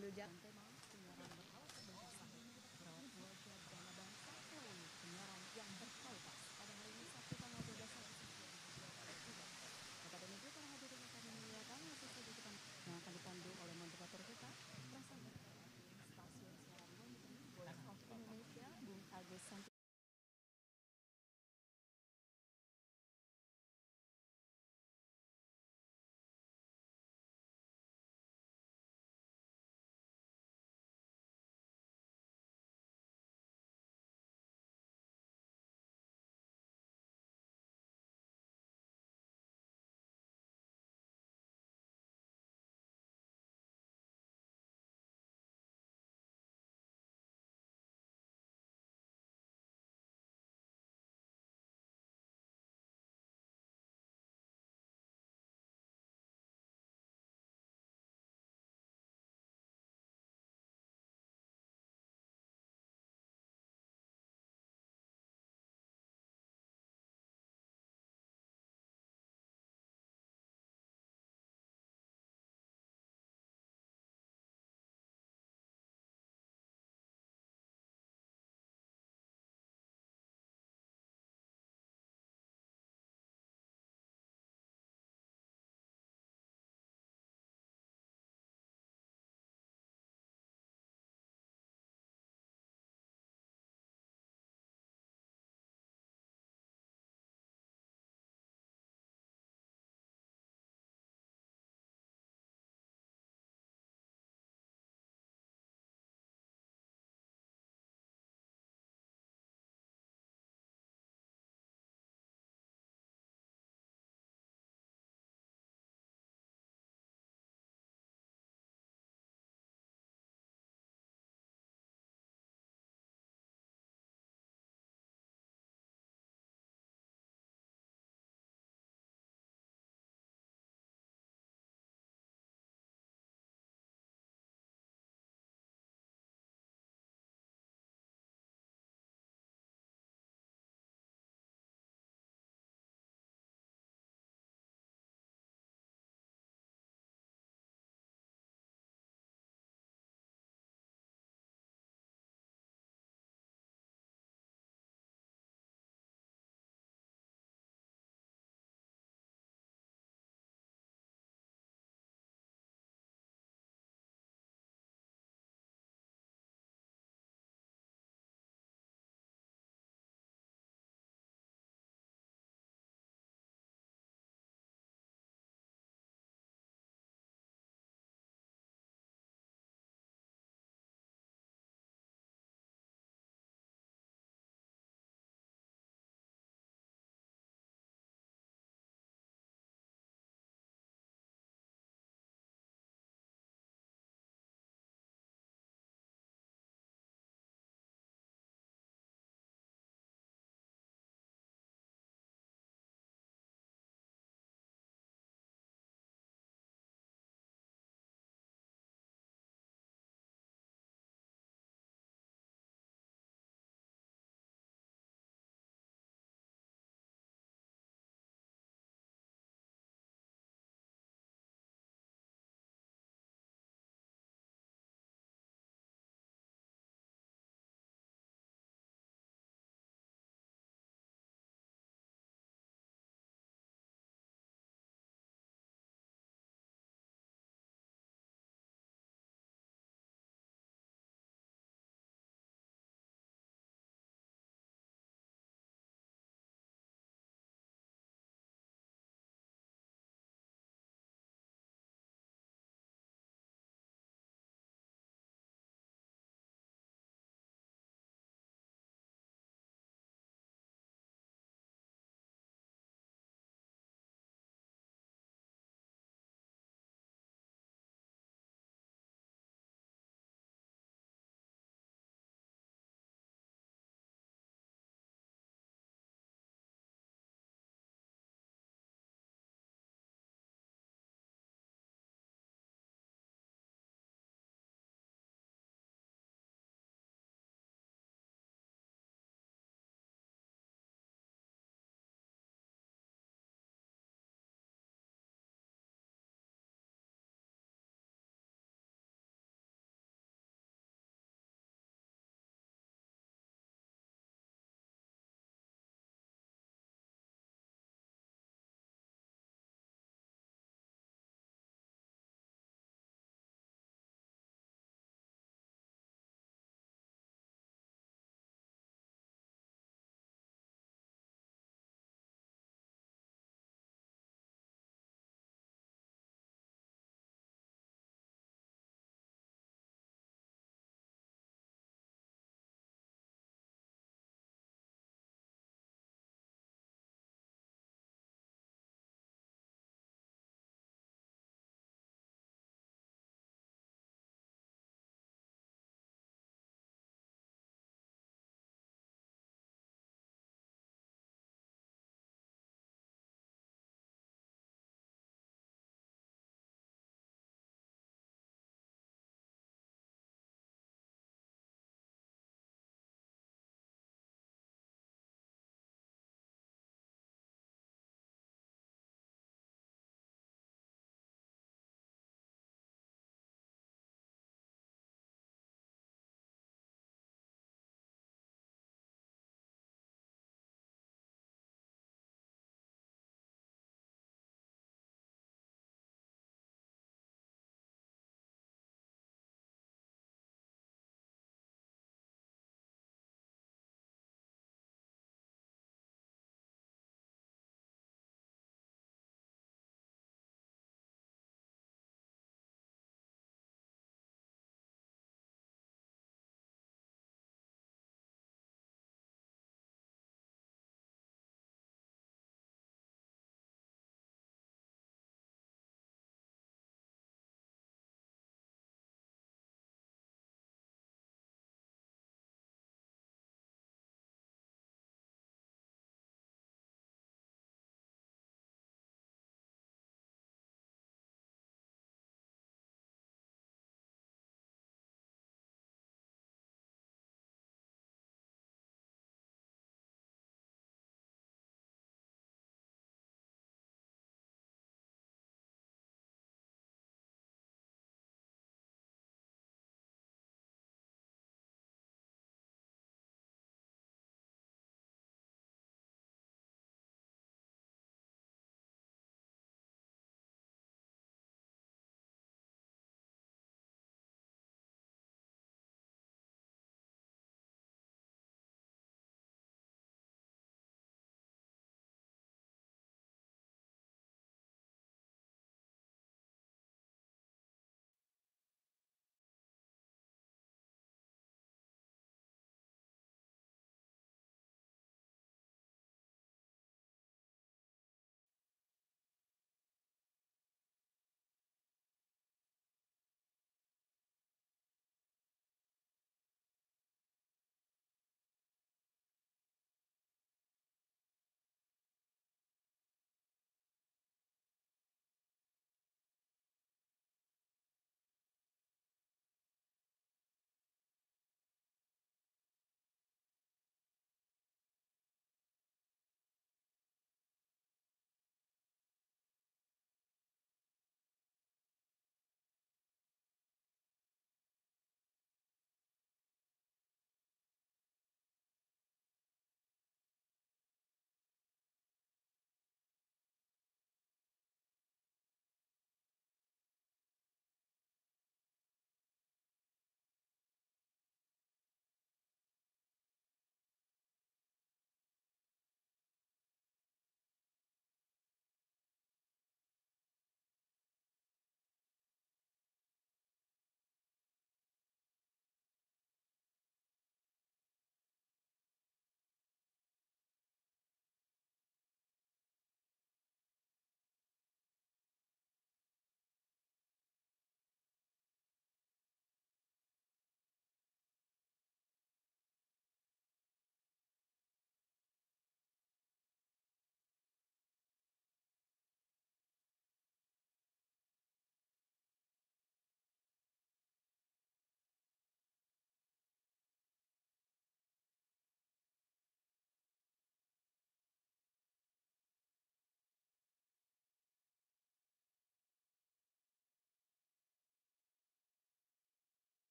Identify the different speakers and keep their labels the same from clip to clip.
Speaker 1: le diable.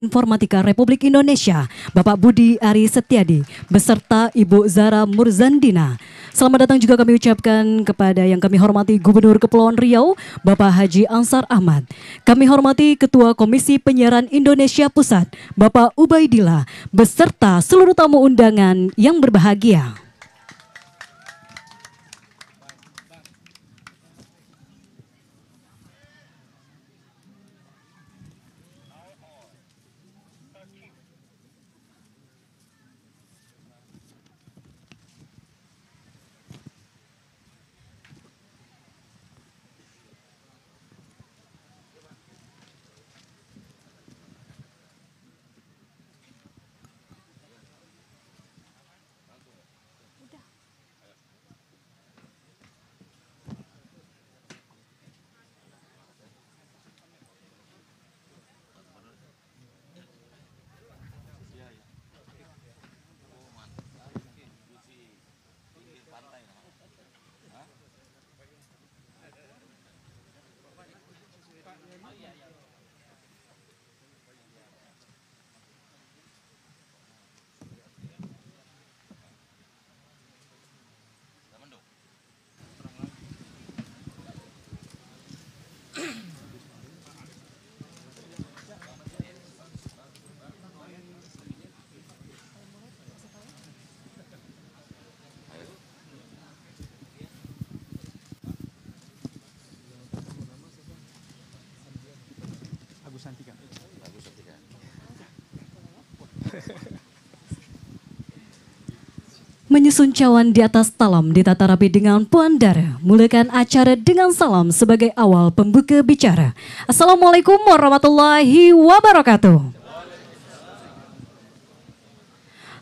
Speaker 1: Informatika Republik Indonesia, Bapak Budi Ari Setiadi, beserta Ibu Zara Murzandina. Selamat datang juga kami ucapkan kepada yang kami hormati Gubernur Kepulauan Riau, Bapak Haji Ansar Ahmad. Kami hormati Ketua Komisi Penyiaran Indonesia Pusat, Bapak Ubaidillah, beserta seluruh tamu undangan yang berbahagia. Menyusun cawan di atas talam ditata rapi dengan Puan Dara. Mulakan acara dengan salam sebagai awal pembuka bicara. Assalamualaikum warahmatullahi wabarakatuh.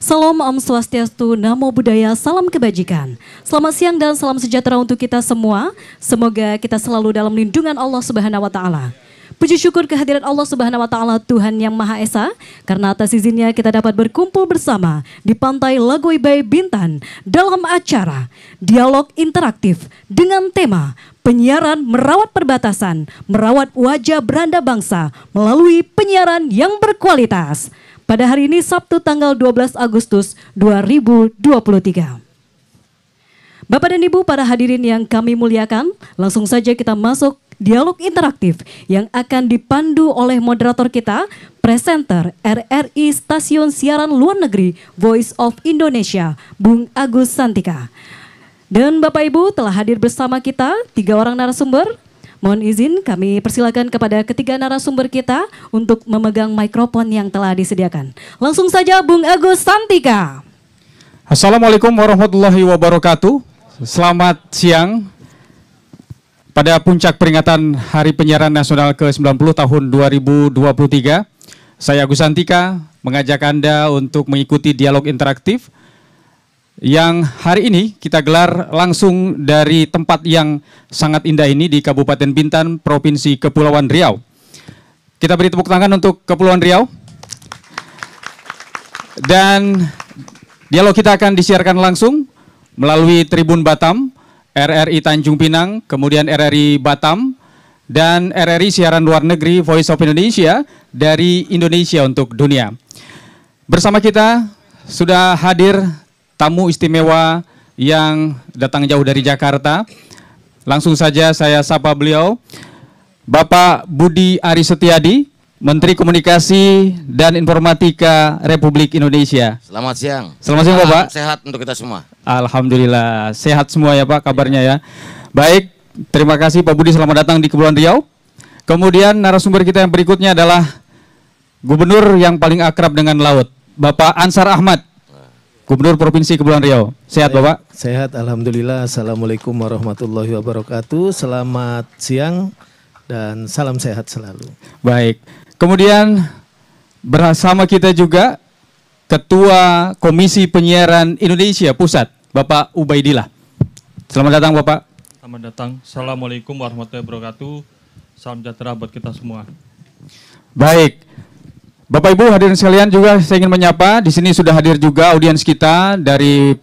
Speaker 1: Salam Om Swastiastu, Namo Buddhaya, Salam Kebajikan. Selamat siang dan salam sejahtera untuk kita semua. Semoga kita selalu dalam lindungan Allah Subhanahu wa taala. Puji syukur kehadiran Allah Subhanahu wa taala Tuhan yang Maha Esa karena atas izinnya kita dapat berkumpul bersama di pantai Lagoy Bay Bintan dalam acara dialog interaktif dengan tema penyiaran merawat perbatasan, merawat wajah beranda bangsa melalui penyiaran yang berkualitas. Pada hari ini Sabtu tanggal 12 Agustus 2023. Bapak dan Ibu, para hadirin yang kami muliakan, langsung saja kita masuk dialog interaktif yang akan dipandu oleh moderator kita, presenter RRI Stasiun Siaran Luar Negeri Voice of Indonesia, Bung Agus Santika. Dan Bapak Ibu telah hadir bersama kita tiga orang narasumber. Mohon izin kami persilakan kepada ketiga narasumber kita untuk memegang mikrofon yang telah disediakan. Langsung saja Bung Agus Santika.
Speaker 2: Assalamualaikum warahmatullahi wabarakatuh. Selamat siang. Pada puncak peringatan Hari Penyiaran Nasional ke-90 tahun 2023, saya Agus Antika mengajak Anda untuk mengikuti dialog interaktif yang hari ini kita gelar langsung dari tempat yang sangat indah ini di Kabupaten Bintan, Provinsi Kepulauan Riau. Kita beri tepuk tangan untuk Kepulauan Riau. Dan dialog kita akan disiarkan langsung melalui Tribun Batam, RRI Tanjung Pinang, kemudian RRI Batam, dan RRI Siaran Luar Negeri Voice of Indonesia dari Indonesia untuk dunia. Bersama kita sudah hadir tamu istimewa yang datang jauh dari Jakarta. Langsung saja saya sapa beliau, Bapak Budi Ari Setiadi, Menteri Komunikasi dan Informatika Republik Indonesia.
Speaker 3: Selamat siang. Selamat siang Bapak. Sehat untuk kita semua.
Speaker 2: Alhamdulillah, sehat semua ya Pak kabarnya ya. Baik, terima kasih Pak Budi selamat datang di Kepulauan Riau. Kemudian narasumber kita yang berikutnya adalah gubernur yang paling akrab dengan laut, Bapak Ansar Ahmad. Gubernur Provinsi Kepulauan Riau. Sehat Bapak?
Speaker 4: Sehat, Alhamdulillah. Assalamualaikum warahmatullahi wabarakatuh. Selamat siang dan salam sehat selalu.
Speaker 2: Baik. Kemudian
Speaker 4: bersama kita juga
Speaker 2: Ketua Komisi Penyiaran Indonesia Pusat, Bapak Ubaidillah. Selamat datang Bapak.
Speaker 5: Selamat datang. Assalamualaikum warahmatullahi wabarakatuh. Salam sejahtera buat kita semua.
Speaker 2: Baik. Bapak Ibu hadirin sekalian juga saya ingin menyapa. Di sini sudah hadir juga audiens kita dari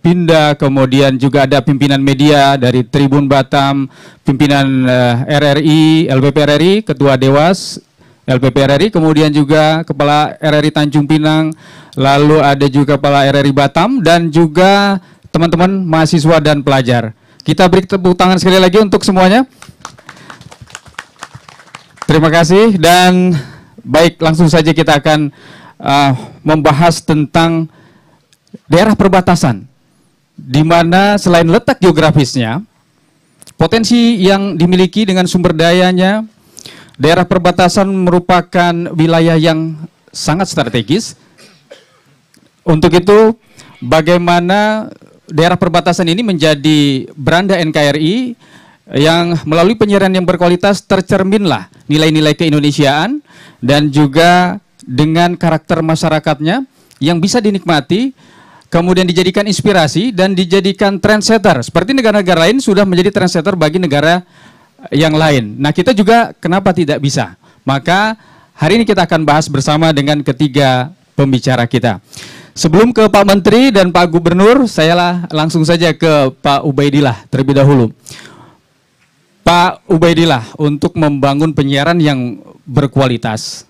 Speaker 2: Pinda, kemudian juga ada pimpinan media dari Tribun Batam, pimpinan eh, RRI, LBP RRI, Ketua Dewas, LPP RRI, kemudian juga Kepala RRI Tanjung Pinang, lalu ada juga Kepala RRI Batam, dan juga teman-teman mahasiswa dan pelajar. Kita beri tepuk tangan sekali lagi untuk semuanya. Terima kasih dan baik langsung saja kita akan uh, membahas tentang daerah perbatasan, di mana selain letak geografisnya, potensi yang dimiliki dengan sumber dayanya, Daerah perbatasan merupakan wilayah yang sangat strategis. Untuk itu, bagaimana daerah perbatasan ini menjadi beranda NKRI yang melalui penyiaran yang berkualitas tercerminlah nilai-nilai keindonesiaan dan juga dengan karakter masyarakatnya yang bisa dinikmati kemudian dijadikan inspirasi dan dijadikan trendsetter seperti negara-negara lain sudah menjadi trendsetter bagi negara yang lain. Nah, kita juga kenapa tidak bisa? Maka hari ini kita akan bahas bersama dengan ketiga pembicara kita. Sebelum ke Pak Menteri dan Pak Gubernur, saya langsung saja ke Pak Ubaidillah terlebih dahulu. Pak Ubaidillah, untuk membangun penyiaran yang berkualitas,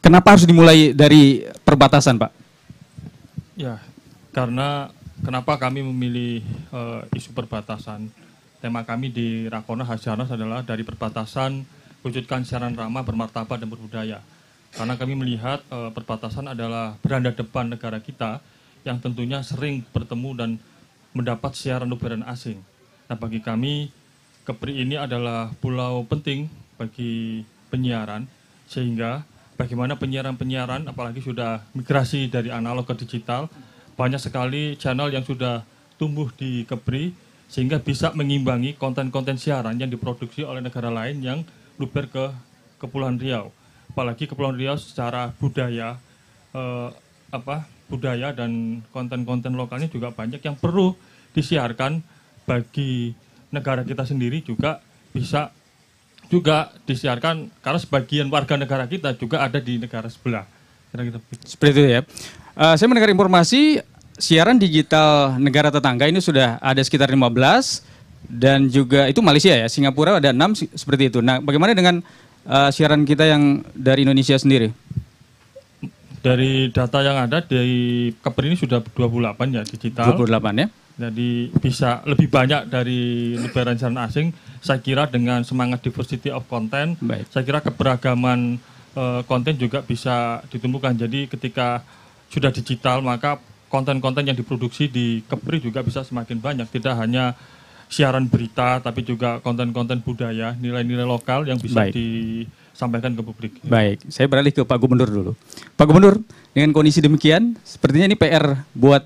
Speaker 2: kenapa harus dimulai dari perbatasan, Pak?
Speaker 5: Ya, karena kenapa kami memilih uh, isu perbatasan? tema kami di Rakona Hasyanas adalah dari perbatasan wujudkan siaran ramah bermartabat dan berbudaya. Karena kami melihat e, perbatasan adalah beranda depan negara kita yang tentunya sering bertemu dan mendapat siaran luberan asing. Nah bagi kami Kepri ini adalah pulau penting bagi penyiaran sehingga bagaimana penyiaran-penyiaran apalagi sudah migrasi dari analog ke digital banyak sekali channel yang sudah tumbuh di Kepri sehingga bisa mengimbangi konten-konten siaran yang diproduksi oleh negara lain yang luber ke Kepulauan Riau. Apalagi Kepulauan Riau secara budaya eh, apa budaya dan konten-konten lokalnya juga banyak yang perlu disiarkan bagi negara kita sendiri juga bisa juga disiarkan karena sebagian warga negara kita juga ada di negara sebelah.
Speaker 2: Seperti itu ya. Uh, saya mendengar informasi siaran digital negara tetangga ini sudah ada sekitar 15 dan juga itu Malaysia ya, Singapura ada 6 seperti itu. Nah, bagaimana dengan uh, siaran kita yang dari Indonesia sendiri?
Speaker 5: Dari data yang ada dari Kepri ini sudah 28 ya digital. 28 ya. Jadi bisa lebih banyak dari lebaran siaran asing. Saya kira dengan semangat diversity of content, Baik. saya kira keberagaman eh, konten juga bisa ditumbuhkan. Jadi ketika sudah digital maka konten-konten yang diproduksi di Kepri juga bisa semakin banyak. Tidak hanya siaran berita, tapi juga konten-konten budaya, nilai-nilai lokal yang bisa Baik. disampaikan ke publik. Baik,
Speaker 2: saya beralih ke Pak Gubernur dulu. Pak Gubernur, dengan kondisi demikian, sepertinya ini PR buat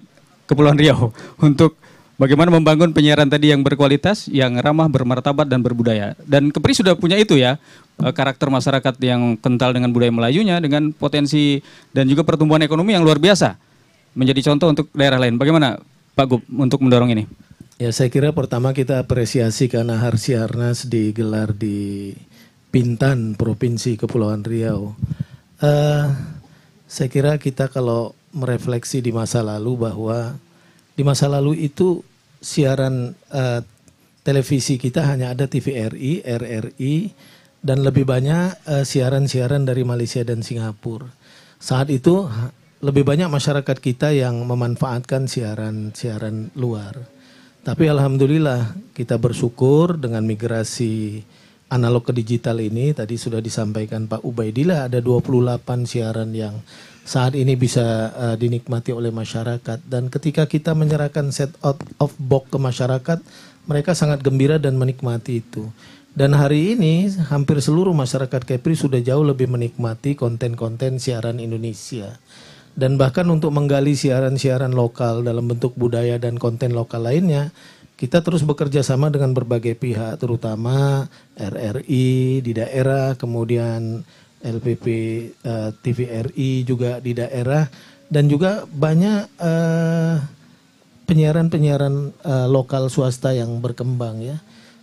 Speaker 2: Kepulauan Riau untuk bagaimana membangun penyiaran tadi yang berkualitas, yang ramah, bermartabat dan berbudaya. Dan Kepri sudah punya itu ya, eh, karakter masyarakat yang kental dengan budaya Melayunya, dengan potensi dan juga pertumbuhan ekonomi yang luar biasa menjadi contoh untuk daerah lain. Bagaimana Pak Gub untuk mendorong ini?
Speaker 4: Ya saya kira pertama kita apresiasi karena Harsiarnas digelar di Bintan, Provinsi Kepulauan Riau. Uh, saya kira kita kalau merefleksi di masa lalu bahwa di masa lalu itu siaran uh, televisi kita hanya ada TVRI, RRI, dan lebih banyak eh, siaran-siaran uh, siaran -siaran dari Malaysia dan Singapura. Saat itu lebih banyak masyarakat kita yang memanfaatkan siaran-siaran luar. Tapi alhamdulillah kita bersyukur dengan migrasi analog ke digital ini tadi sudah disampaikan Pak Ubaidillah ada 28 siaran yang saat ini bisa uh, dinikmati oleh masyarakat dan ketika kita menyerahkan set out of box ke masyarakat mereka sangat gembira dan menikmati itu. Dan hari ini hampir seluruh masyarakat Kepri sudah jauh lebih menikmati konten-konten siaran Indonesia dan bahkan untuk menggali siaran-siaran lokal dalam bentuk budaya dan konten lokal lainnya kita terus bekerja sama dengan berbagai pihak terutama RRI di daerah kemudian LPP uh, eh, TVRI juga di daerah dan juga banyak eh, penyiaran-penyiaran uh, lokal swasta yang berkembang ya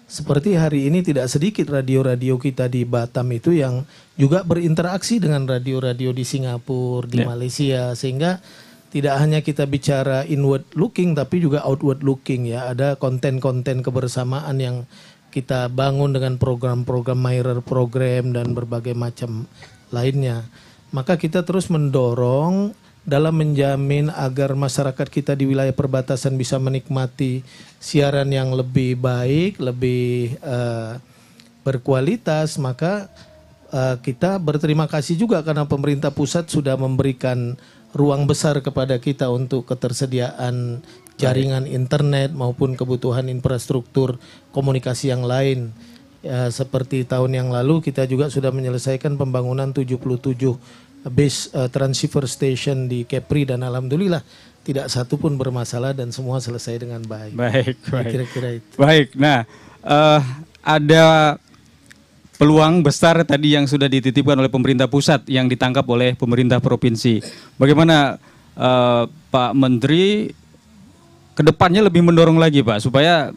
Speaker 4: seperti hari ini tidak sedikit radio-radio kita di Batam itu yang juga berinteraksi dengan radio-radio di Singapura, di yeah. Malaysia sehingga tidak hanya kita bicara inward looking tapi juga outward looking ya. Ada konten-konten kebersamaan yang kita bangun dengan program-program Myrer program dan berbagai macam lainnya. Maka kita terus mendorong dalam menjamin agar masyarakat kita di wilayah perbatasan bisa menikmati siaran yang lebih baik, lebih uh, berkualitas, maka uh, kita berterima kasih juga karena pemerintah pusat sudah memberikan ruang besar kepada kita untuk ketersediaan jaringan internet maupun kebutuhan infrastruktur komunikasi yang lain ya, seperti tahun yang lalu kita juga sudah menyelesaikan pembangunan 77 base uh, transceiver station di Kepri dan alhamdulillah tidak satu pun bermasalah dan semua selesai dengan baik. Baik, ya, baik. Kira-kira
Speaker 2: itu. Baik. Nah, uh, ada peluang besar tadi yang sudah dititipkan oleh pemerintah pusat yang ditangkap oleh pemerintah provinsi. Bagaimana uh, Pak Menteri kedepannya lebih mendorong lagi Pak supaya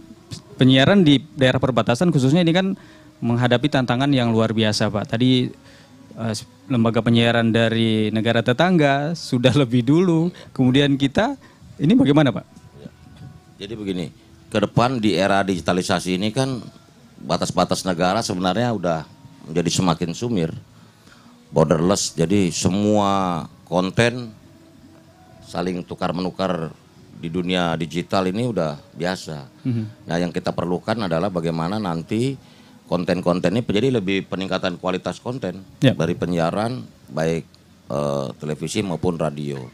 Speaker 2: penyiaran di daerah perbatasan khususnya ini kan menghadapi tantangan yang luar biasa Pak. Tadi Eh, lembaga penyiaran dari negara tetangga sudah lebih dulu. Kemudian kita ini bagaimana, Pak? Ya.
Speaker 3: Jadi begini, ke depan di era digitalisasi ini kan batas-batas negara sebenarnya udah menjadi semakin sumir. Borderless, jadi semua konten saling tukar menukar di dunia digital ini udah biasa. Mm -hmm. Nah, yang kita perlukan adalah bagaimana nanti konten konten ini jadi lebih peningkatan kualitas konten yeah. dari penyiaran baik uh, televisi maupun radio.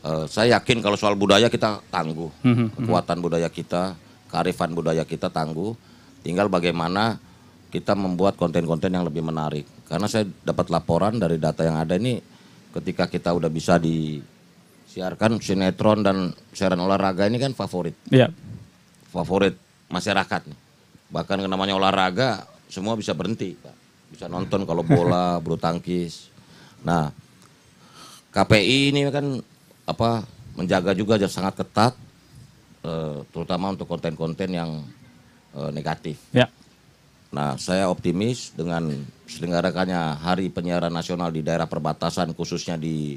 Speaker 3: Uh, saya yakin kalau soal budaya kita tangguh, mm -hmm. kekuatan budaya kita, kearifan budaya kita tangguh. Tinggal bagaimana kita membuat konten-konten yang lebih menarik. Karena saya dapat laporan dari data yang ada ini ketika kita udah bisa disiarkan sinetron dan siaran olahraga ini kan favorit. Yeah. Favorit masyarakat nih bahkan namanya olahraga semua bisa berhenti Pak. bisa nonton kalau bola bulu tangkis nah KPI ini kan apa menjaga juga sangat ketat eh, terutama untuk konten-konten yang eh, negatif ya. nah saya optimis dengan selenggarakannya hari penyiaran nasional di daerah perbatasan khususnya di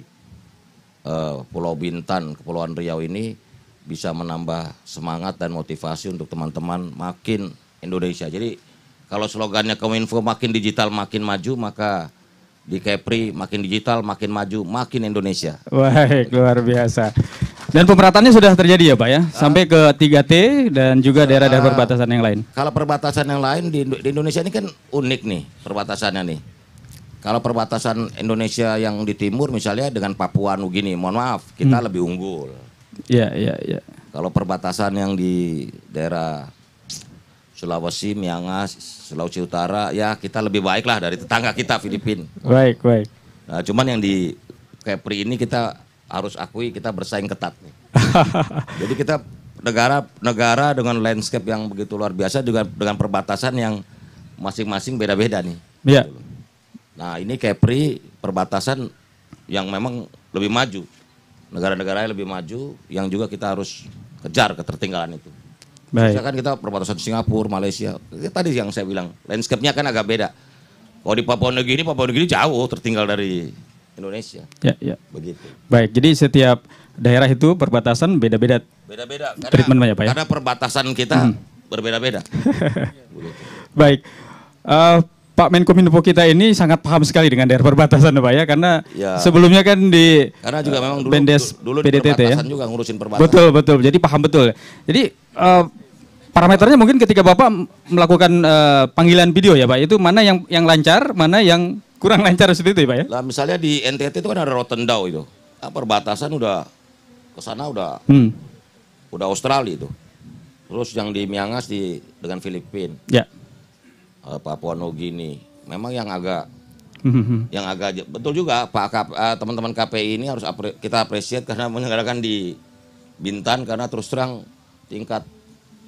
Speaker 3: eh, Pulau Bintan Kepulauan Riau ini bisa menambah semangat dan motivasi untuk teman-teman makin Indonesia. Jadi kalau slogannya Kominfo makin digital makin maju, maka di Kepri makin digital, makin maju, makin Indonesia.
Speaker 2: Baik, luar biasa. Dan pemeratannya sudah terjadi ya Pak ya? Ah. Sampai ke 3T dan juga daerah-daerah ah. perbatasan yang lain.
Speaker 3: Kalau perbatasan yang lain di, di Indonesia ini kan unik nih perbatasannya nih. Kalau perbatasan Indonesia yang di timur misalnya dengan Papua Nugini, mohon maaf, kita hmm. lebih unggul. Iya, iya, iya. Kalau perbatasan yang di daerah Sulawesi, Miangas, Sulawesi Utara, ya kita lebih baik lah dari tetangga kita Filipina.
Speaker 2: Baik, baik.
Speaker 3: Nah, cuman yang di Kepri ini kita harus akui kita bersaing ketat nih. Jadi kita negara negara dengan landscape yang begitu luar biasa juga dengan perbatasan yang masing-masing beda-beda nih. Iya. Gitu nah, ini Kepri perbatasan yang memang lebih maju. Negara-negara lebih maju yang juga kita harus kejar ketertinggalan itu. Baik. Misalkan kita perbatasan Singapura, Malaysia. Ya, tadi yang saya bilang, landscape-nya kan agak beda. Kalau di Papua Nugini, Papua Nugini jauh tertinggal dari Indonesia.
Speaker 2: Ya, ya. Begitu. Baik, jadi setiap daerah itu perbatasan beda-beda. Beda-beda. Treatmentnya Pak ya. Karena perbatasan kita hmm.
Speaker 3: berbeda-beda.
Speaker 2: Baik. Uh, Pak Menkominfo kita ini sangat paham sekali dengan daerah perbatasan Pak ya karena ya. sebelumnya kan di karena juga memang eh, dulu Bendes dulu, dulu PDTT di ya? perbatasan ya. juga ngurusin perbatasan. Betul betul. Jadi paham betul. Jadi uh, parameternya mungkin ketika Bapak melakukan uh, panggilan video ya Pak, itu mana yang yang lancar, mana
Speaker 3: yang kurang lancar seperti itu ya Pak ya? Lah misalnya di NTT itu kan ada Rotendau itu. Nah, perbatasan udah ke sana udah hmm. udah Australia itu. Terus yang di Miangas di dengan Filipina. Ya. Uh, Papua Nugini. Memang yang agak hmm, hmm, hmm. yang agak betul juga Pak teman-teman KPI ini harus kita apresiat karena menyelenggarakan di Bintan karena terus terang tingkat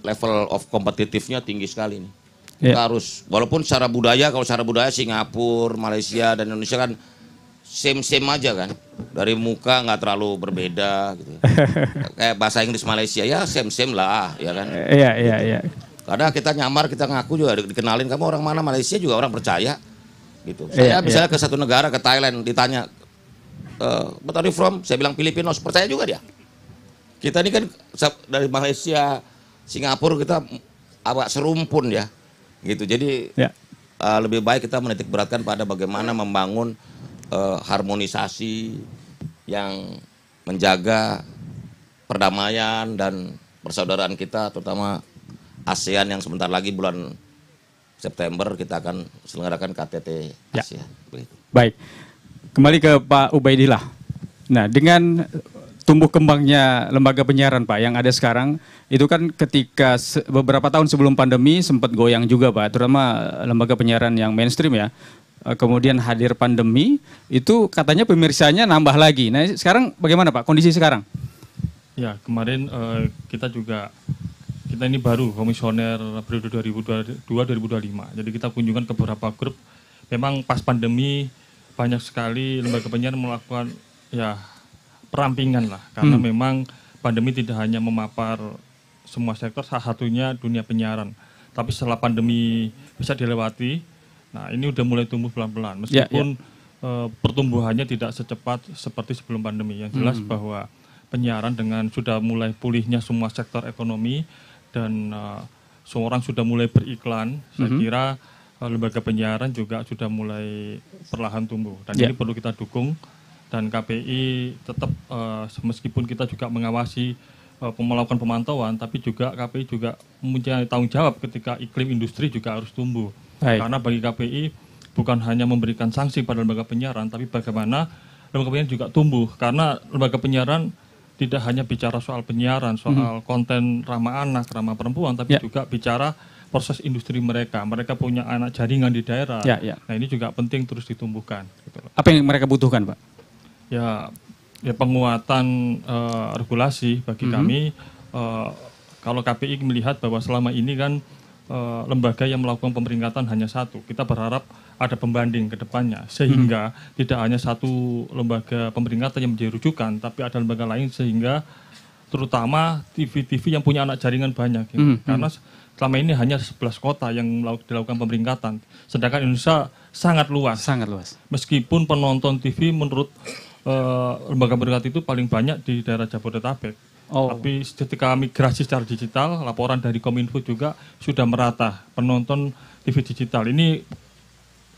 Speaker 3: level of kompetitifnya tinggi sekali nih. Yeah. harus walaupun secara budaya kalau secara budaya Singapura, Malaysia dan Indonesia kan same same aja kan. Dari muka nggak terlalu berbeda gitu. Kayak bahasa Inggris Malaysia ya same same lah ya kan. Iya iya iya. Karena kita nyamar kita ngaku juga dikenalin kamu orang mana Malaysia juga orang percaya gitu.
Speaker 4: Iya, Saya yeah, misalnya
Speaker 3: yeah. ke satu negara ke Thailand ditanya, uh, eh, "What are you from?" Saya bilang Filipinos, percaya juga dia. Kita ini kan dari Malaysia, Singapura kita agak serumpun ya. Gitu. Jadi ya. Uh, lebih baik kita menitik beratkan pada bagaimana membangun uh, harmonisasi yang menjaga perdamaian dan persaudaraan kita terutama ASEAN yang sebentar lagi bulan September kita akan selenggarakan KTT ya. ASEAN. Ya.
Speaker 2: Baik. Kembali ke Pak Ubaidillah. Nah, dengan tumbuh kembangnya lembaga penyiaran Pak yang ada sekarang itu kan ketika beberapa tahun sebelum pandemi sempat goyang juga Pak terutama lembaga penyiaran yang mainstream ya eh, kemudian hadir pandemi itu katanya pemirsanya nambah lagi nah sekarang bagaimana Pak kondisi sekarang
Speaker 5: ya kemarin uh, kita juga kita ini baru komisioner periode 2022 2025 jadi kita kunjungan ke beberapa grup memang pas pandemi banyak sekali lembaga penyiaran melakukan ya perampingan lah karena hmm. memang pandemi tidak hanya memapar semua sektor salah satunya dunia penyiaran tapi setelah pandemi bisa dilewati nah ini udah mulai tumbuh pelan-pelan ya, meskipun yeah, ya. yeah. E, pertumbuhannya tidak secepat seperti sebelum pandemi yang jelas hmm. bahwa penyiaran dengan sudah mulai pulihnya semua sektor ekonomi dan eh, seorang sudah mulai beriklan saya hmm. kira eh, lembaga penyiaran juga sudah mulai perlahan tumbuh dan yeah. ini perlu kita dukung dan KPI tetap uh, eh, meskipun kita juga mengawasi uh, melakukan pemantauan tapi juga KPI juga mempunyai tanggung jawab ketika iklim industri juga harus tumbuh. Baik. Karena bagi KPI bukan hanya memberikan sanksi pada lembaga penyiaran tapi bagaimana lembaga penyiaran juga tumbuh karena lembaga penyiaran tidak hanya bicara soal penyiaran, soal hmm. konten ramah anak, ramah perempuan tapi ya. juga bicara proses industri mereka. Mereka punya anak jaringan di daerah. Ya, ya. Nah, ini juga penting terus ditumbuhkan
Speaker 2: gitu Apa yang mereka butuhkan, Pak?
Speaker 5: Ya, ya penguatan uh, regulasi bagi mm -hmm. kami uh, kalau KPI melihat bahwa selama ini kan uh, lembaga yang melakukan pemeringkatan hanya satu. Kita berharap ada pembanding ke depannya sehingga hmm. tidak hanya satu lembaga pemeringkatan yang menjadi rujukan, tapi ada lembaga lain sehingga terutama TV-TV yang punya anak jaringan banyak mm hmm. karena mhm. selama ini hanya 11 kota yang dilakukan pemeringkatan. Sedangkan Indonesia sangat luas. Sangat luas. Meskipun penonton TV menurut uh, lembaga berkat itu paling banyak di daerah Jabodetabek. Oh. Tapi ketika migrasi secara digital, laporan dari Kominfo juga sudah merata penonton TV digital. Ini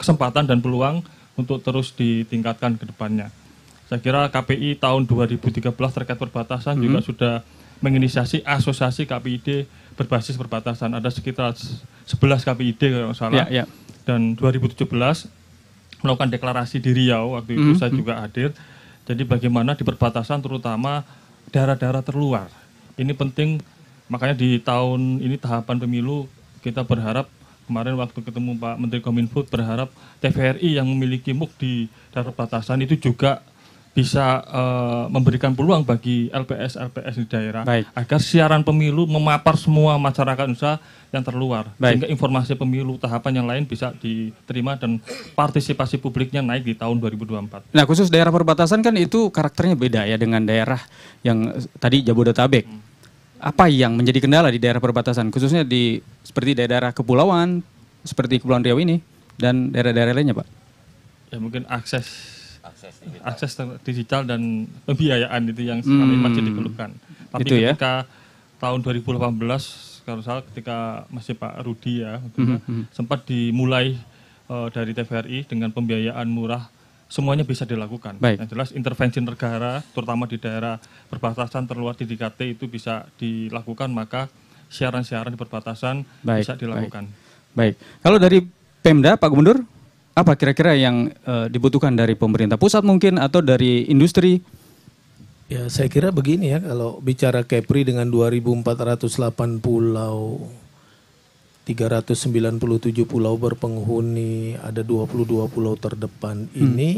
Speaker 5: kesempatan dan peluang untuk terus ditingkatkan ke depannya. Saya kira KPI tahun 2013 terkait perbatasan -hmm. juga sudah menginisiasi asosiasi KPID berbasis perbatasan. Ada sekitar 11 KPID kalau salah. Yeah, yeah. Dan 2017 melakukan deklarasi di Riau waktu itu mm -hmm. saya hmm. juga hadir jadi bagaimana di perbatasan terutama daerah-daerah terluar. Ini penting makanya di tahun ini tahapan pemilu kita berharap kemarin waktu ketemu Pak Menteri Kominfo berharap TVRI yang memiliki MUK di daerah perbatasan itu juga bisa uh, memberikan peluang bagi LPS LPS di daerah Baik. agar siaran pemilu memapar semua masyarakat Indonesia yang terluar Baik. sehingga informasi pemilu tahapan yang lain bisa diterima dan partisipasi publiknya naik di tahun 2024.
Speaker 2: Nah, khusus daerah perbatasan kan itu karakternya beda ya dengan daerah yang eh, tadi Jabodetabek. Hmm. Apa yang menjadi kendala di daerah perbatasan khususnya di seperti daerah-daerah kepulauan seperti Kepulauan Riau ini dan daerah-daerah lainnya, Pak?
Speaker 5: Ya mungkin akses akses digital, akses digital dan pembiayaan itu yang sekali hmm. masih diperlukan. Tapi itu ya? ketika ya? tahun 2018 kalau salah ketika masih Pak Rudi ya, ya hmm, hmm. sempat dimulai uh, dari TVRI dengan pembiayaan murah semuanya bisa dilakukan. Baik. Yang jelas intervensi negara terutama di daerah perbatasan terluar di DKT itu bisa dilakukan maka siaran-siaran di perbatasan baik, bisa dilakukan.
Speaker 2: Baik. baik. Kalau dari Pemda Pak Gubernur apa kira-kira yang uh, dibutuhkan dari pemerintah pusat mungkin atau dari industri? Ya, saya
Speaker 4: kira begini ya, kalau bicara Kepri dengan 2408 pulau 397 pulau berpenghuni, ada 22 pulau terdepan. Hmm. Ini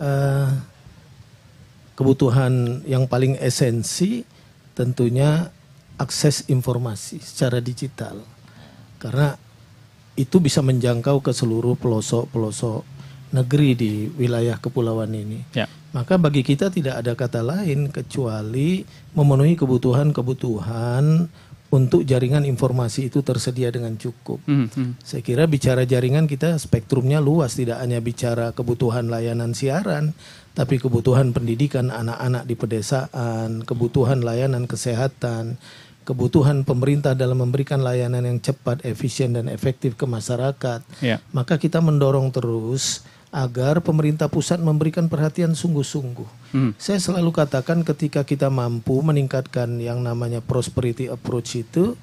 Speaker 4: uh, kebutuhan yang paling esensi tentunya akses informasi secara digital. Karena itu bisa menjangkau ke seluruh pelosok-pelosok negeri di wilayah kepulauan ini. Ya. Maka bagi kita tidak ada kata lain kecuali memenuhi kebutuhan-kebutuhan untuk jaringan informasi itu tersedia dengan cukup. Mm -hmm. Saya kira bicara jaringan kita spektrumnya luas, tidak hanya bicara kebutuhan layanan siaran, tapi kebutuhan pendidikan anak-anak di pedesaan, kebutuhan layanan kesehatan, kebutuhan pemerintah dalam memberikan layanan yang cepat, efisien dan efektif ke masyarakat, ya. maka kita mendorong terus agar pemerintah pusat memberikan perhatian sungguh-sungguh. Hmm. Saya selalu katakan ketika kita mampu meningkatkan yang namanya prosperity approach itu,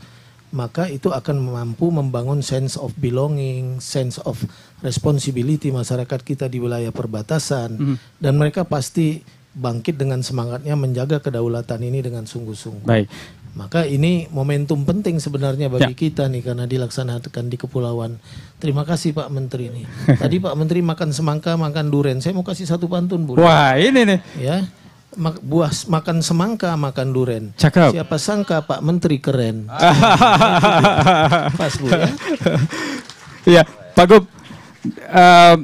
Speaker 4: maka itu akan mampu membangun sense of belonging, sense of responsibility masyarakat kita di wilayah perbatasan hmm. dan mereka pasti bangkit dengan semangatnya menjaga kedaulatan ini dengan sungguh-sungguh. Baik. Maka ini momentum penting sebenarnya bagi ya. kita nih karena dilaksanakan di kepulauan. Terima kasih Pak Menteri nih. Tadi Pak Menteri makan semangka, makan duren. Saya mau kasih satu pantun Bu. Wah, ini nih. Ya. buah makan semangka, makan duren. Cakep. Siapa sangka Pak Menteri keren. Pas Bu ya. Ya Pak Gub. Uh, eh,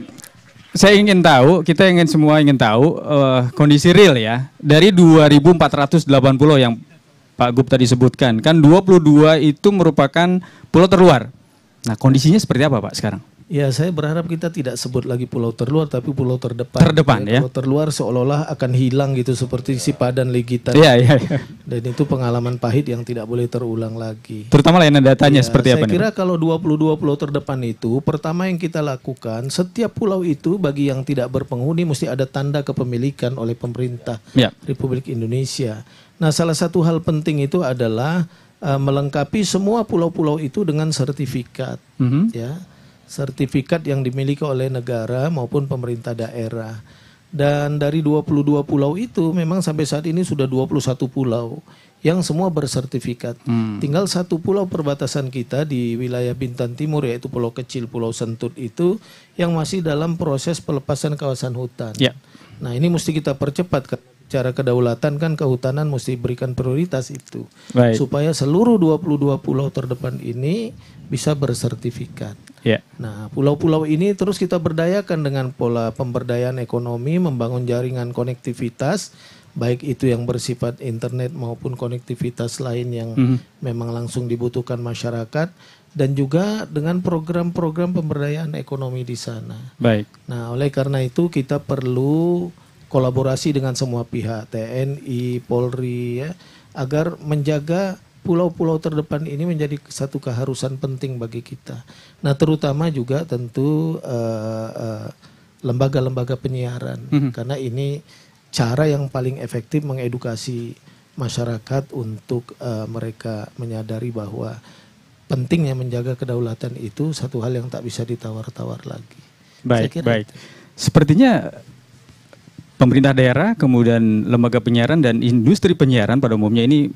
Speaker 2: saya ingin tahu, kita ingin semua ingin tahu uh, kondisi real ya dari 2480 yang Pak Gub tadi sebutkan. Kan 22 itu merupakan pulau terluar. Nah, kondisinya seperti apa Pak sekarang?
Speaker 4: Ya, saya berharap kita tidak sebut lagi pulau terluar, tapi pulau terdepan. Terdepan ya. ya. Pulau terluar seolah-olah akan hilang gitu, seperti si Padan Legitan. Iya, iya, iya. Dan itu pengalaman pahit yang tidak boleh terulang lagi.
Speaker 2: Terutama layanan datanya ya, seperti apa? Saya kira nih?
Speaker 4: kalau 22 pulau terdepan itu, pertama yang kita lakukan, setiap pulau itu bagi yang tidak berpenghuni mesti ada tanda kepemilikan oleh pemerintah ya. Republik Indonesia. Nah, salah satu hal penting itu adalah uh, melengkapi semua pulau-pulau itu dengan sertifikat, mm -hmm. ya, sertifikat yang dimiliki oleh negara maupun pemerintah daerah. Dan dari 22 pulau itu memang sampai saat ini sudah 21 pulau yang semua bersertifikat. Hmm. Tinggal satu pulau perbatasan kita di wilayah Bintan Timur yaitu Pulau Kecil Pulau Sentut itu yang masih dalam proses pelepasan kawasan hutan. Yeah. Nah ini mesti kita percepat secara kedaulatan kan kehutanan mesti berikan prioritas itu right. supaya seluruh 22 pulau terdepan ini bisa bersertifikat. Yeah. Nah, pulau-pulau ini terus kita berdayakan dengan pola pemberdayaan ekonomi, membangun jaringan konektivitas baik itu yang bersifat internet maupun konektivitas lain yang mm -hmm. memang langsung dibutuhkan masyarakat dan juga dengan program-program pemberdayaan ekonomi di sana. Baik. Nah, oleh karena itu kita perlu kolaborasi dengan semua pihak TNI, Polri ya agar menjaga pulau-pulau terdepan ini menjadi satu keharusan penting bagi kita. Nah, terutama juga tentu eh, eh, lembaga-lembaga uh, uh, penyiaran mm -hmm. karena ini cara yang paling efektif mengedukasi masyarakat untuk uh, mereka menyadari bahwa pentingnya menjaga kedaulatan itu satu hal yang tak bisa ditawar-tawar lagi. Baik, baik. Itu.
Speaker 2: Sepertinya pemerintah daerah, kemudian lembaga penyiaran dan industri penyiaran pada umumnya ini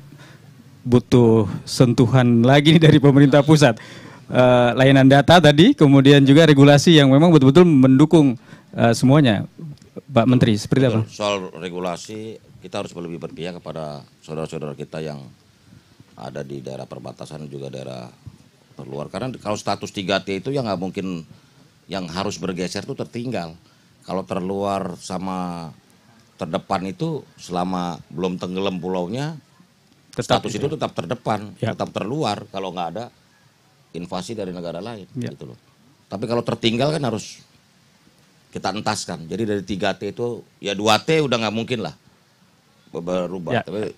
Speaker 2: butuh sentuhan lagi nih dari pemerintah pusat. Uh, layanan data tadi, kemudian juga regulasi yang memang betul-betul mendukung uh, semuanya, Pak Menteri. Seperti apa?
Speaker 3: Soal regulasi, kita harus lebih berpihak kepada saudara-saudara kita yang ada di daerah perbatasan juga daerah terluar. Karena kalau status 3T itu yang nggak mungkin yang harus bergeser itu tertinggal kalau terluar sama terdepan itu selama belum tenggelam pulaunya tetap, status gitu ya. itu tetap terdepan, ya. tetap terluar kalau nggak ada invasi dari negara lain ya. gitu loh. Tapi kalau tertinggal kan harus kita entaskan. Jadi dari 3T itu ya 2T udah nggak mungkin lah berubah. Ya. Tapi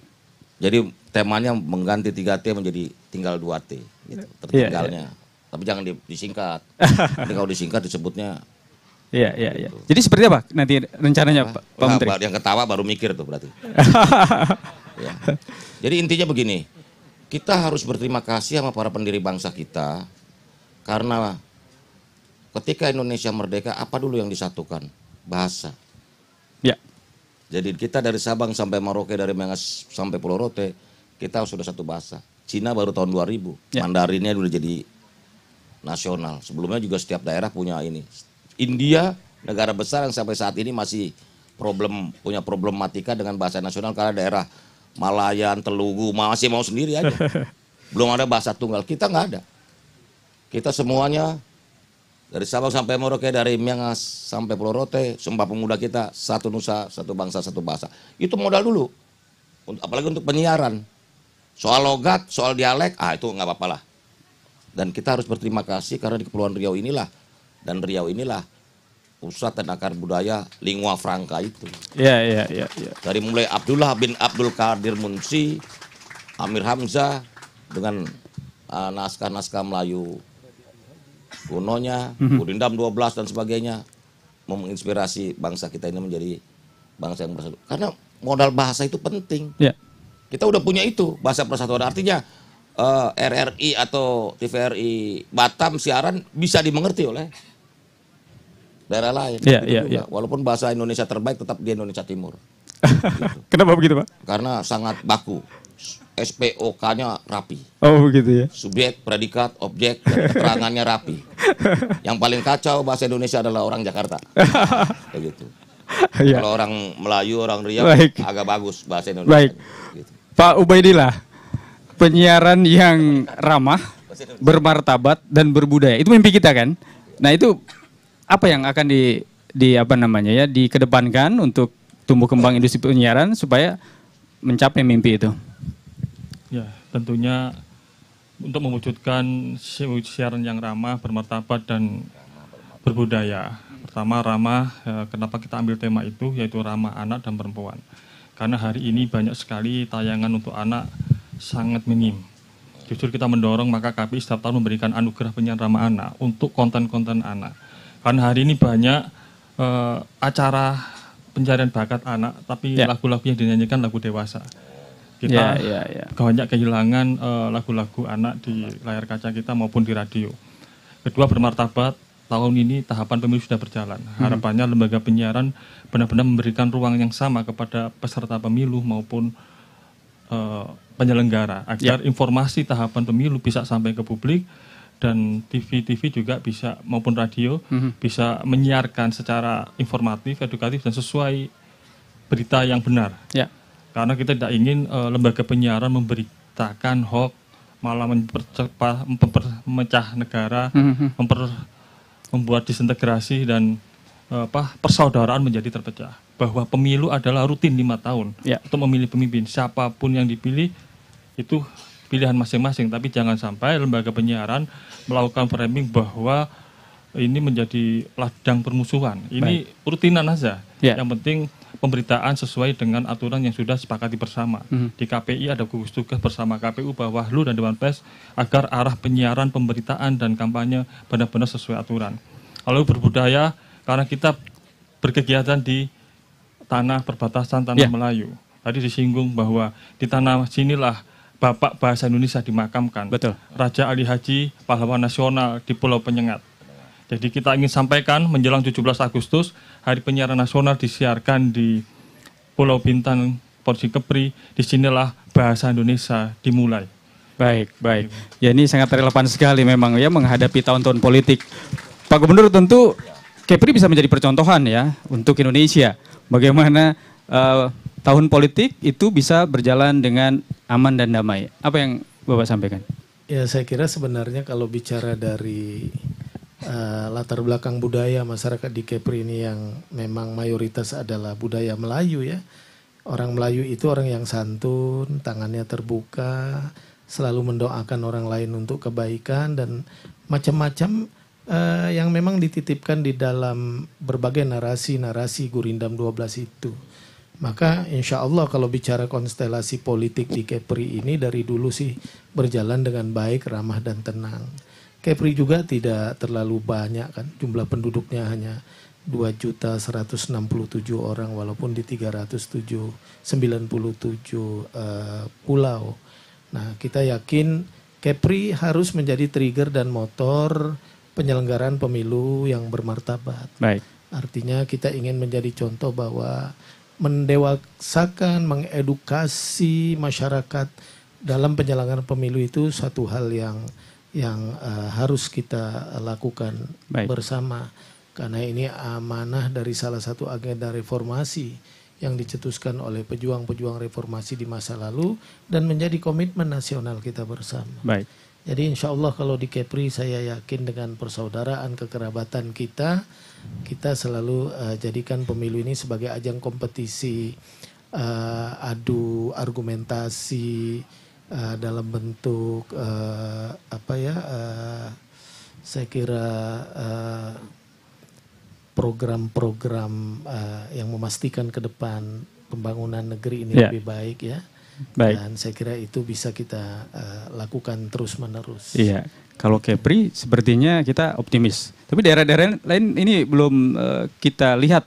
Speaker 3: jadi temanya mengganti 3T menjadi tinggal 2T gitu, ya, ya, tertinggalnya. Ya, ya. Tapi jangan disingkat. Jadi kalau disingkat disebutnya
Speaker 2: Iya, iya, iya. Gitu. Jadi seperti
Speaker 3: apa nanti rencananya Pak, Pak Menteri? Yang ketawa baru mikir tuh berarti. ya. Jadi intinya begini, kita harus berterima kasih sama para pendiri bangsa kita karena ketika Indonesia merdeka apa dulu yang disatukan? Bahasa. Ya. Jadi kita dari Sabang sampai Merauke, dari Mengas sampai Pulau Rote, kita sudah satu bahasa. Cina baru tahun 2000, ya. Mandarinnya sudah jadi nasional. Sebelumnya juga setiap daerah punya ini, India, negara besar yang sampai saat ini masih problem punya problematika dengan bahasa nasional karena daerah Malayan, Telugu masih mau sendiri aja. Belum ada bahasa tunggal. Kita nggak ada. Kita semuanya dari Sabang sampai Merauke, dari Miangas sampai Pulau Rote, sumpah pemuda kita satu nusa, satu bangsa, satu bahasa. Itu modal dulu. Apalagi untuk penyiaran. Soal logat, soal dialek, ah itu nggak apa-apa lah. Dan kita harus berterima kasih karena di Kepulauan Riau inilah dan Riau inilah pusat dan akar budaya lingua franca itu.
Speaker 2: Iya, iya, iya. Ya. Dari
Speaker 3: mulai Abdullah bin Abdul Qadir Munsi, Amir Hamzah dengan ah, naskah-naskah uh, Melayu kunonya, mm -hmm. 12 dan sebagainya menginspirasi bangsa kita ini menjadi bangsa yang bersatu. Karena modal bahasa itu penting. Yeah. Kita udah punya itu bahasa persatuan. Artinya eh, RRI atau TVRI Batam siaran bisa dimengerti oleh daerah lain. Yeah, yeah, juga. yeah. Walaupun bahasa Indonesia terbaik tetap di Indonesia Timur. gitu. Kenapa begitu Pak? Karena sangat baku. SPOK-nya rapi.
Speaker 2: Oh begitu ya.
Speaker 3: Subjek, predikat, objek, keterangannya rapi. Yang paling kacau bahasa Indonesia adalah orang Jakarta. Begitu. ya. Kalau orang Melayu, orang Riau Baik. agak bagus bahasa Indonesia. Baik.
Speaker 2: Gitu. Pak Ubaidillah, penyiaran yang ramah, bermartabat dan berbudaya. Itu mimpi kita kan? Nah, itu apa yang akan di di apa namanya ya dikedepankan untuk tumbuh kembang industri penyiaran supaya mencapai mimpi itu?
Speaker 5: Ya, tentunya untuk mewujudkan siaran yang ramah, bermartabat dan berbudaya. Pertama ramah, ya, kenapa kita ambil tema itu yaitu ramah anak dan perempuan. Karena hari ini banyak sekali tayangan untuk anak sangat minim. Justru kita mendorong maka KPI setiap tahun memberikan anugerah penyiaran ramah anak untuk konten-konten anak karena hari ini banyak uh, acara pencarian bakat anak, tapi lagu ya. lagu-lagu yang dinyanyikan lagu dewasa. Kita yeah, yeah, yeah. banyak kehilangan lagu eh, lagu-lagu anak di layar kaca kita maupun di radio. Kedua bermartabat, tahun ini tahapan pemilu sudah berjalan. Hmm. Harapannya lembaga penyiaran benar-benar memberikan ruang yang sama kepada peserta pemilu maupun uh, penyelenggara agar yeah. informasi tahapan pemilu bisa sampai ke publik dan TV-TV juga bisa maupun radio mm-hmm. bisa menyiarkan secara informatif, edukatif dan sesuai berita yang benar. Yeah. Karena kita tidak ingin uh, lembaga penyiaran memberitakan hoax, malah mempercepat memecah negara, mm-hmm. memper membuat disintegrasi dan uh, apa persaudaraan menjadi terpecah. Bahwa pemilu adalah rutin lima tahun yeah. untuk memilih pemimpin. Siapapun yang dipilih itu pilihan masing-masing tapi jangan sampai lembaga penyiaran melakukan framing bahwa ini menjadi ladang permusuhan. Ini Baik. rutinan saja. Yeah. Yang penting pemberitaan sesuai dengan aturan yang sudah sepakati bersama. Mm -hmm. Di KPI ada gugus tugas bersama KPU bahwa Lu dan Dewan Pers agar arah penyiaran, pemberitaan dan kampanye benar-benar sesuai aturan. Lalu berbudaya karena kita berkegiatan di tanah perbatasan tanah yeah. Melayu. Tadi disinggung bahwa di tanah sinilah bapak bahasa Indonesia dimakamkan. Betul. Raja Ali Haji pahlawan nasional di Pulau Penyengat. Jadi kita ingin sampaikan menjelang 17 Agustus Hari Penyiaran Nasional disiarkan di Pulau Bintan, Porsi Kepri. Disinilah bahasa Indonesia dimulai. Baik, baik.
Speaker 2: Ya ini sangat relevan sekali memang ya menghadapi tahun-tahun politik. Pak Gubernur tentu Kepri bisa menjadi percontohan ya untuk Indonesia. Bagaimana uh, tahun politik itu bisa berjalan dengan aman dan damai. Apa yang Bapak sampaikan?
Speaker 4: Ya, saya kira sebenarnya kalau bicara dari uh, latar belakang budaya masyarakat di Kepri ini yang memang mayoritas adalah budaya Melayu ya. Orang Melayu itu orang yang santun, tangannya terbuka, selalu mendoakan orang lain untuk kebaikan dan macam-macam uh, yang memang dititipkan di dalam berbagai narasi-narasi Gurindam 12 itu. Maka insya Allah kalau bicara konstelasi politik di Kepri ini dari dulu sih berjalan dengan baik, ramah dan tenang. Kepri juga tidak terlalu banyak kan, jumlah penduduknya hanya 2.167 orang walaupun di 397 uh, eh, pulau. Nah kita yakin Kepri harus menjadi trigger dan motor penyelenggaraan pemilu yang bermartabat. Baik. Artinya kita ingin menjadi contoh bahwa mendewasakan, mengedukasi masyarakat dalam penyelenggaraan pemilu itu satu hal yang yang uh, harus kita lakukan Baik. bersama karena ini amanah dari salah satu agenda reformasi yang dicetuskan oleh pejuang-pejuang reformasi di masa lalu dan menjadi komitmen nasional kita bersama. Baik. Jadi insya Allah kalau di Kepri saya yakin dengan persaudaraan kekerabatan kita kita selalu uh, jadikan pemilu ini sebagai ajang kompetisi uh, adu argumentasi uh, dalam bentuk uh, apa ya uh, saya kira program-program uh, yang memastikan ke depan pembangunan negeri ini yeah. lebih baik ya. Baik. Dan saya kira itu bisa kita uh, lakukan terus-menerus. Iya.
Speaker 2: Kalau Kepri sepertinya kita optimis. Tapi daerah-daerah lain ini belum uh, kita lihat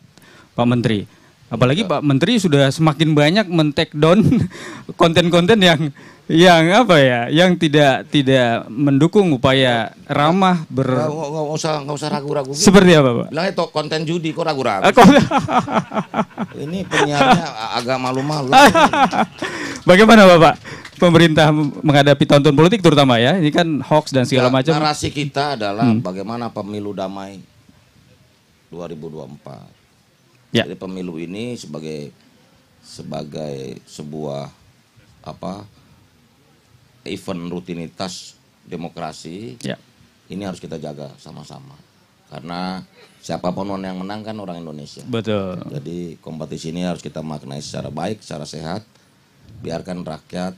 Speaker 2: Pak Menteri. Apalagi iya. Pak Menteri sudah semakin banyak men down konten-konten yang yang apa ya, yang tidak tidak mendukung upaya ramah ber. Nggak, nggak,
Speaker 3: nggak usah nggak usah ragu-ragu. Gitu. Seperti apa pak? Bilang itu konten judi kok ragu-ragu. Ah, ini penyiarnya agak malu-malu.
Speaker 2: Bagaimana bapak? pemerintah menghadapi tonton politik terutama ya. Ini kan hoax dan segala ya, macam. Narasi
Speaker 3: kita adalah hmm. bagaimana pemilu damai 2024. Ya. Jadi pemilu ini sebagai sebagai sebuah apa event rutinitas demokrasi. Ya. Ini harus kita jaga sama-sama. Karena siapapun yang menang kan orang Indonesia. Betul. Jadi kompetisi ini harus kita maknai secara baik, secara sehat. Biarkan rakyat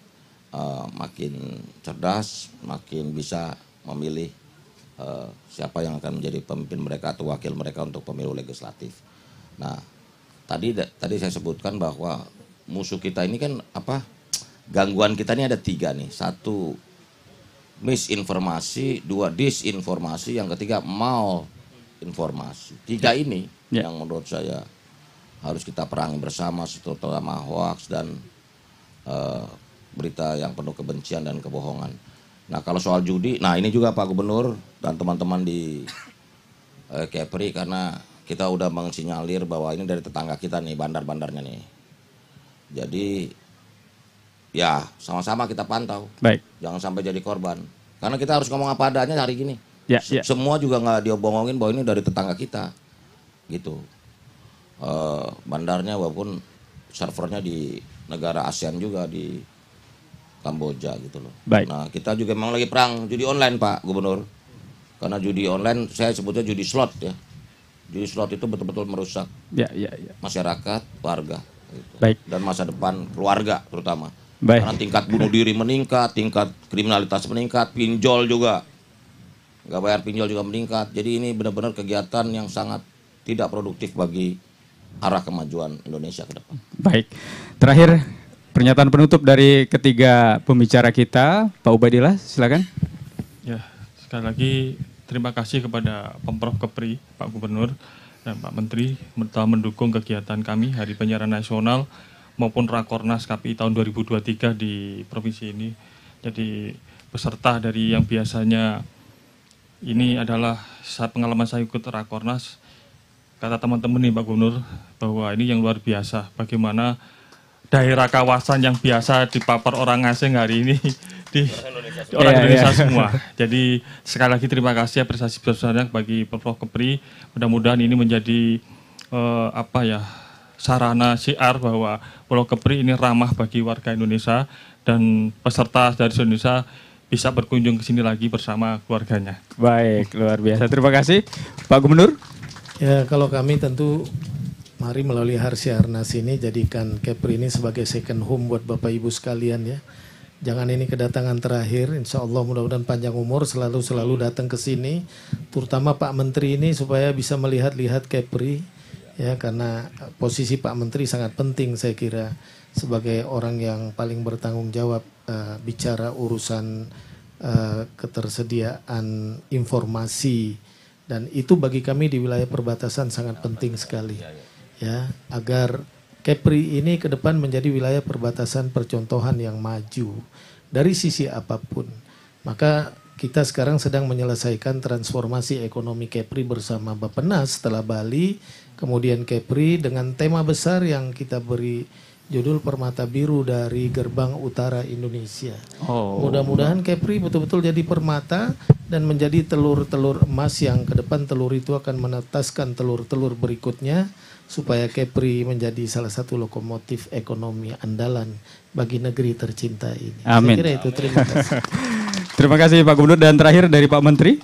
Speaker 3: uh, makin cerdas, makin bisa memilih uh, siapa yang akan menjadi pemimpin mereka atau wakil mereka untuk pemilu legislatif. Nah, tadi tadi saya sebutkan bahwa musuh kita ini kan apa? Gangguan kita ini ada tiga nih. Satu misinformasi, dua disinformasi, yang ketiga mal informasi. Tiga ya. ini yeah. yang menurut saya harus kita perangi bersama, terutama hoax dan uh, berita yang penuh kebencian dan kebohongan. Nah kalau soal judi, nah ini juga Pak Gubernur dan teman-teman di eh, Kepri karena kita udah mengsinyalir bahwa ini dari tetangga kita nih bandar-bandarnya nih. Jadi ya sama-sama kita pantau. Baik. Jangan sampai jadi korban. Karena kita harus ngomong apa adanya hari gini. Ya, ya. Semua juga nggak diobongongin bahwa ini dari tetangga kita, gitu. Uh, bandarnya walaupun servernya di negara ASEAN juga di Kamboja gitu loh. Baik. Nah kita juga memang lagi perang judi online Pak Gubernur. Karena judi online saya sebutnya judi slot ya. Judi slot itu betul-betul merusak ya, ya, ya. masyarakat, warga. Gitu. Baik. Dan masa depan keluarga terutama. Baik. Karena tingkat bunuh diri meningkat, tingkat kriminalitas meningkat, pinjol juga. Gak bayar pinjol juga meningkat. Jadi ini benar-benar kegiatan yang sangat tidak produktif bagi arah kemajuan Indonesia ke depan.
Speaker 2: Baik. Terakhir Pernyataan penutup dari ketiga pembicara kita, Pak Ubaidillah, silakan.
Speaker 5: Ya, sekali lagi terima kasih kepada Pemprov Kepri, Pak Gubernur dan Pak Menteri telah mendukung kegiatan kami Hari Penyiaran Nasional maupun Rakornas KPI tahun 2023 di provinsi ini. Jadi peserta dari yang biasanya ini adalah saat pengalaman saya ikut Rakornas kata teman-teman nih Pak Gubernur bahwa ini yang luar biasa bagaimana daerah kawasan yang biasa dipapar orang asing hari ini di Indonesia orang yeah, iya. Indonesia yeah. semua. Jadi sekali lagi terima kasih apresiasi besar-besarnya bagi Pemprov Kepri. Mudah-mudahan ini menjadi uh, apa ya sarana siar bahwa Pulau Kepri ini ramah bagi warga Indonesia dan peserta dari Indonesia bisa berkunjung ke sini lagi bersama keluarganya.
Speaker 2: Baik, luar biasa. Terima kasih Pak Gubernur.
Speaker 4: Ya, kalau kami tentu Mari melalui Harsi Harnas ini jadikan Kepri ini sebagai second home buat Bapak Ibu sekalian ya. Jangan ini kedatangan terakhir, insya Allah mudah-mudahan panjang umur selalu-selalu datang ke sini. Terutama Pak Menteri ini supaya bisa melihat-lihat Kepri ya karena posisi Pak Menteri sangat penting saya kira sebagai orang yang paling bertanggung jawab uh, bicara urusan uh, ketersediaan informasi dan itu bagi kami di wilayah perbatasan sangat penting sekali. Iya, iya ya agar Kepri ini ke depan menjadi wilayah perbatasan percontohan yang maju dari sisi apapun. Maka kita sekarang sedang menyelesaikan transformasi ekonomi Kepri bersama Bappenas setelah Bali, kemudian Kepri dengan tema besar yang kita beri judul Permata Biru dari Gerbang Utara Indonesia.
Speaker 5: Oh. Mudah-mudahan
Speaker 4: Kepri betul-betul jadi permata dan menjadi telur-telur emas yang ke depan telur itu akan menetaskan telur-telur berikutnya supaya Kepri menjadi salah satu lokomotif ekonomi andalan bagi
Speaker 3: negeri tercinta ini. Amin. Saya kira itu terima kasih.
Speaker 2: terima kasih Pak Gubernur dan terakhir dari Pak Menteri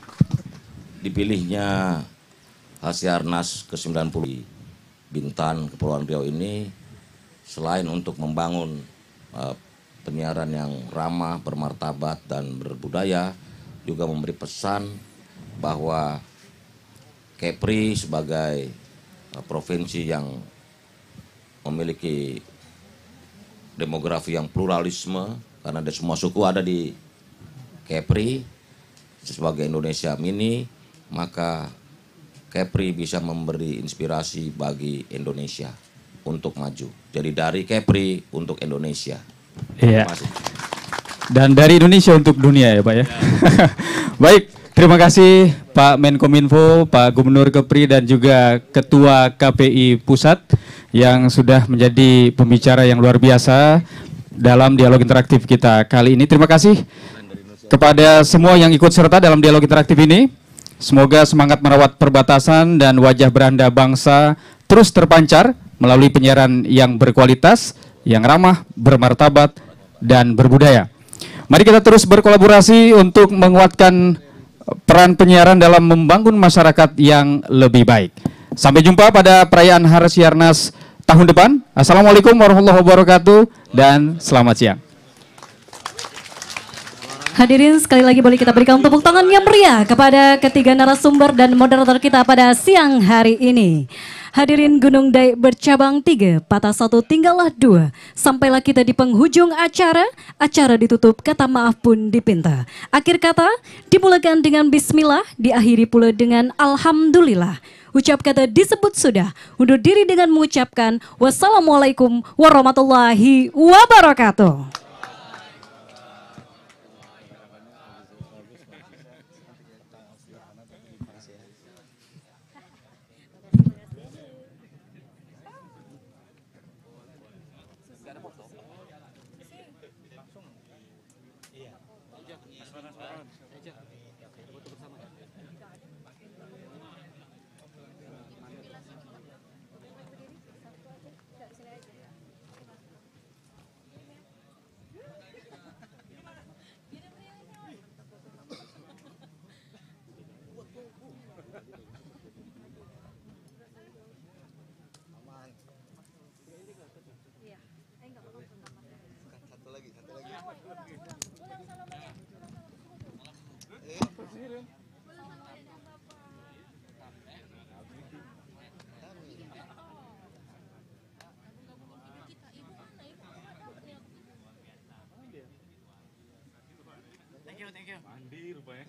Speaker 3: dipilihnya Hasyarnas ke-90 Bintan Kepulauan Riau ini selain untuk membangun uh, penyiaran yang ramah, bermartabat dan berbudaya juga memberi pesan bahwa Kepri sebagai Eh, provinsi yang memiliki demografi yang pluralisme karena ada semua suku ada di Kepri sebagai Indonesia mini maka Kepri bisa memberi inspirasi bagi Indonesia untuk maju. Jadi dari Kepri untuk Indonesia.
Speaker 2: Iya. Dan dari Indonesia untuk dunia ya Pak ya. ya. Baik, Terima kasih Pak Menkominfo, Pak Gubernur Kepri dan juga Ketua KPI Pusat yang sudah menjadi pembicara yang luar biasa dalam dialog interaktif kita kali ini. Terima kasih kepada semua yang ikut serta dalam dialog interaktif ini. Semoga semangat merawat perbatasan dan wajah beranda bangsa terus terpancar melalui penyiaran yang berkualitas, yang ramah, bermartabat, dan berbudaya. Mari kita terus berkolaborasi untuk menguatkan peran penyiaran dalam membangun masyarakat yang lebih baik. Sampai jumpa pada perayaan Hari Siarnas tahun depan. Assalamualaikum warahmatullahi wabarakatuh dan selamat siang.
Speaker 1: Hadirin sekali lagi boleh kita berikan tepuk tangan yang meriah kepada ketiga narasumber dan moderator kita pada siang hari ini. Hadirin Gunung Daik bercabang tiga, patah satu tinggallah dua. Sampailah kita di penghujung acara, acara ditutup kata maaf pun dipinta. Akhir kata dimulakan dengan bismillah, diakhiri pula dengan alhamdulillah. Ucap kata disebut sudah, undur diri dengan mengucapkan wassalamualaikum warahmatullahi wabarakatuh.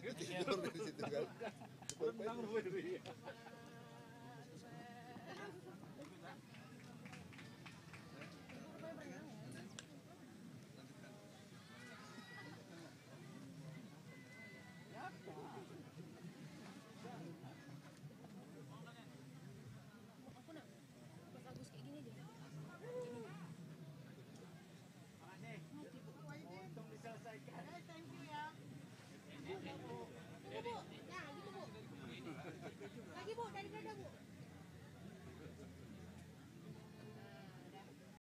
Speaker 5: tidur di situ kan.